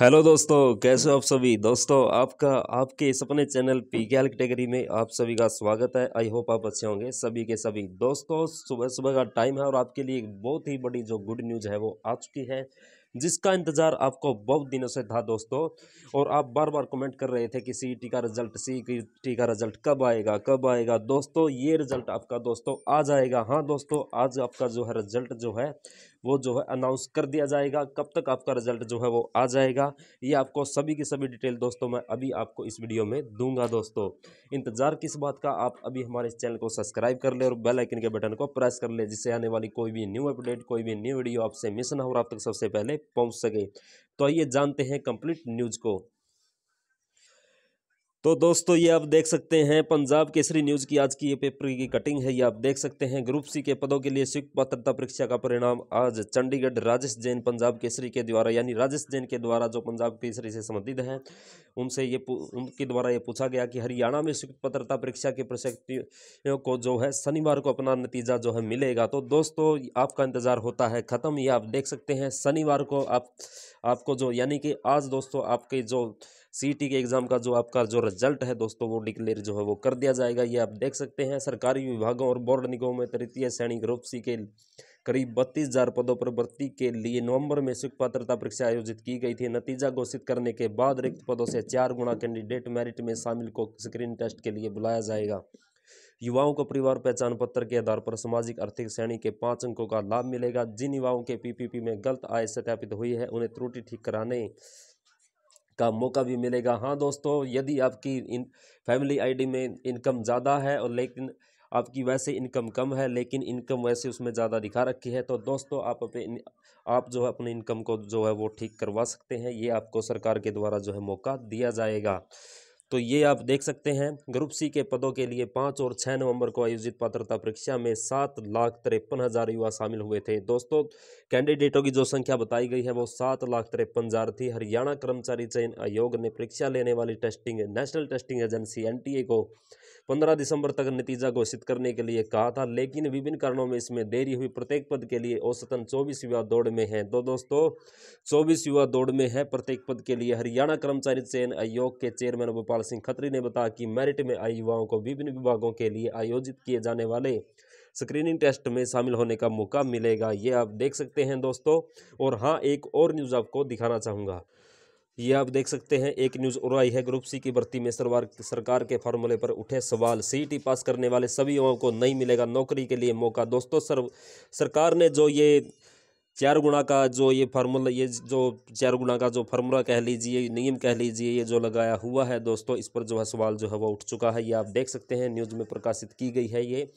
hello दोस्तों कैसे हो आप सभी दोस्तों आपका आपके इस अपने चैनल के कैटेगरी में आप सभी का स्वागत है आई होप आप अच्छे होंगे सभी के सभी दोस्तों सुबह सुबह का टाइम है और आपके लिए एक बहुत ही बड़ी जो गुड न्यूज़ है वो आ चुकी है जिसका इंतज़ार आपको बहुत दिनों से था दोस्तों और आप बार बार कमेंट कर रहे थे कि सी e का रिज़ल्ट सी टी का रिज़ल्ट कब आएगा कब आएगा दोस्तों ये रिज़ल्ट आपका दोस्तों आ जाएगा हाँ दोस्तों आज आपका जो है रिज़ल्ट जो है वो जो है अनाउंस कर दिया जाएगा कब तक आपका रिज़ल्ट जो है वो आ जाएगा ये आपको सभी की सभी डिटेल दोस्तों मैं अभी आपको इस वीडियो में दूंगा दोस्तों इंतज़ार किस बात का आप अभी हमारे चैनल को सब्सक्राइब कर ले और बेल आइकन के बटन को प्रेस कर ले जिससे आने वाली कोई भी न्यू अपडेट कोई भी न्यू वीडियो आपसे मिस ना हो आप तक सबसे पहले पहुंच सके तो आइए जानते हैं कंप्लीट न्यूज़ को तो दोस्तों ये आप देख सकते हैं पंजाब केसरी न्यूज़ की आज की ये पेपर की कटिंग है ये आप देख सकते हैं ग्रुप सी के पदों के लिए संयुक्त पात्रता परीक्षा का परिणाम आज चंडीगढ़ राजेश जैन पंजाब केसरी के द्वारा यानी राजेश जैन के द्वारा जो पंजाब केसरी से संबंधित हैं उनसे ये उनके द्वारा ये पूछा गया कि हरियाणा में संयुक्त पात्रता परीक्षा के प्रशिक्षियों को जो है शनिवार को अपना नतीजा जो है मिलेगा तो दोस्तों आपका इंतज़ार होता है ख़त्म ये आप देख सकते हैं शनिवार को आप आपको जो यानी कि आज दोस्तों आपके जो सीटी के एग्ज़ाम का जो आपका जो रिजल्ट है दोस्तों वो डिक्लेयर जो है वो कर दिया जाएगा ये आप देख सकते हैं सरकारी विभागों और बोर्ड निगमों में तृतीय श्रेणी ग्रुप सी के करीब बत्तीस हज़ार पदों पर भर्ती के लिए नवंबर में सुख पात्रता परीक्षा आयोजित की गई थी नतीजा घोषित करने के बाद रिक्त पदों से चार गुणा कैंडिडेट मेरिट में शामिल को स्क्रीन टेस्ट के लिए बुलाया जाएगा युवाओं को परिवार पहचान पत्र के आधार पर सामाजिक आर्थिक श्रेणी के पाँच अंकों का लाभ मिलेगा जिन युवाओं के पीपीपी में गलत आय सत्यापित हुई है उन्हें त्रुटि ठीक कराने का मौका भी मिलेगा हाँ दोस्तों यदि आपकी इन फैमिली आईडी में इनकम ज़्यादा है और लेकिन आपकी वैसे इनकम कम है लेकिन इनकम वैसे उसमें ज़्यादा दिखा रखी है तो दोस्तों आप अपने आप जो है अपने इनकम को जो है वो ठीक करवा सकते हैं ये आपको सरकार के द्वारा जो है मौका दिया जाएगा तो ये आप देख सकते हैं ग्रुप सी के पदों के लिए पाँच और छः नवंबर को आयोजित पात्रता परीक्षा में सात लाख तिरपन हज़ार युवा शामिल हुए थे दोस्तों कैंडिडेटों की जो संख्या बताई गई है वो सात लाख तिरपन हज़ार थी हरियाणा कर्मचारी चयन आयोग ने परीक्षा लेने वाली testing national testing agency N को पंद्रह दिसंबर तक नतीजा घोषित करने के लिए कहा था लेकिन विभिन्न कारणों में इसमें देरी हुई प्रत्येक पद के लिए औसतन चौबीस युवा दौड़ में है तो दोस्तों चौबीस युवा दौड़ में है प्रत्येक पद के लिए हरियाणा कर्मचारी चयन आयोग के चेयरमैन गोपाल सतपाल सिंह खत्री ने बताया कि मेरिट में आए युवाओं को विभिन्न विभागों के लिए आयोजित किए जाने वाले स्क्रीनिंग टेस्ट में शामिल होने का मौका मिलेगा ये आप देख सकते हैं दोस्तों और हाँ एक और न्यूज़ आपको दिखाना चाहूँगा ये आप देख सकते हैं एक न्यूज़ और आई है ग्रुप सी की भर्ती में सरकार सरकार के फार्मूले पर उठे सवाल सीटी पास करने वाले सभी युवाओं को नहीं मिलेगा नौकरी के लिए मौका दोस्तों सर सरकार ने जो ये चार गुणा का जो ये फार्मूला ये जो चार गुणा का जो फार्मूला कह लीजिए नियम कह लीजिए ये जो लगाया हुआ है दोस्तों इस पर जो है सवाल जो है वो उठ चुका है ये आप देख सकते हैं न्यूज़ में प्रकाशित की गई है ये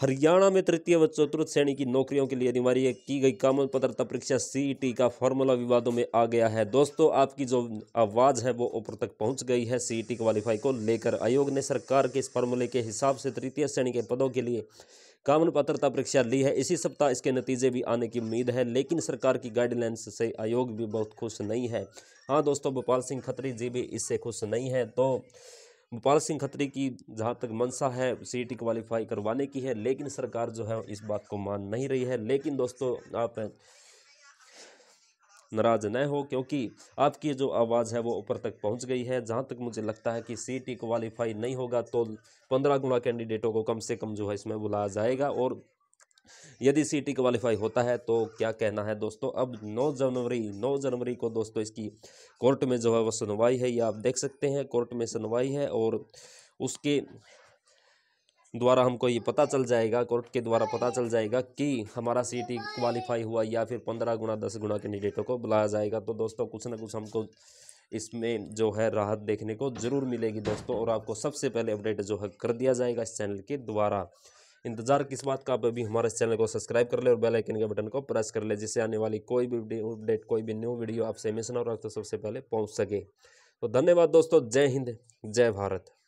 हरियाणा में तृतीय व चतुर्थ श्रेणी की नौकरियों के लिए अनिवार्य की गई कामन पत्रता परीक्षा सी e का फॉर्मूला विवादों में आ गया है दोस्तों आपकी जो आवाज़ है वो ऊपर तक पहुंच गई है सीईटी क्वालिफाई e को लेकर आयोग ने सरकार के इस फॉर्मूले के हिसाब से तृतीय श्रेणी के पदों के लिए कामन पात्रता परीक्षा ली है इसी सप्ताह इसके नतीजे भी आने की उम्मीद है लेकिन सरकार की गाइडलाइंस से आयोग भी बहुत खुश नहीं है हाँ दोस्तों भोपाल सिंह खत्री जी भी इससे खुश नहीं है तो भोपाल सिंह खत्री की जहाँ तक मंशा है सीटी क्वालिफाई करवाने की है लेकिन सरकार जो है इस बात को मान नहीं रही है लेकिन दोस्तों आप नाराज़ न हो क्योंकि आपकी जो आवाज़ है वो ऊपर तक पहुंच गई है जहां तक मुझे लगता है कि सीटी क्वालिफाई नहीं होगा तो पंद्रह गुणा कैंडिडेटों को कम से कम जो है इसमें बुलाया जाएगा और यदि सीटी क्वालिफाई होता है तो क्या कहना है दोस्तों अब 9 जनवरी 9 जनवरी को दोस्तों इसकी कोर्ट में जो है वो सुनवाई है ये आप देख सकते हैं कोर्ट में सुनवाई है और उसके द्वारा हमको ये पता चल जाएगा कोर्ट के द्वारा पता चल जाएगा कि हमारा सी टी क्वालिफाई हुआ या फिर पंद्रह गुना दस गुना कैंडिडेटों को बुलाया जाएगा तो दोस्तों कुछ ना कुछ हमको इसमें जो है राहत देखने को ज़रूर मिलेगी दोस्तों और आपको सबसे पहले अपडेट जो है कर दिया जाएगा इस चैनल के द्वारा इंतजार किस बात का आप अभी हमारे चैनल को सब्सक्राइब कर ले और बेल आइकन के बटन को प्रेस कर ले जिससे आने वाली कोई भी अपडेट कोई भी न्यू वीडियो आपसे मिस ना हो तो सबसे पहले पहुंच सके तो धन्यवाद दोस्तों जय हिंद जय भारत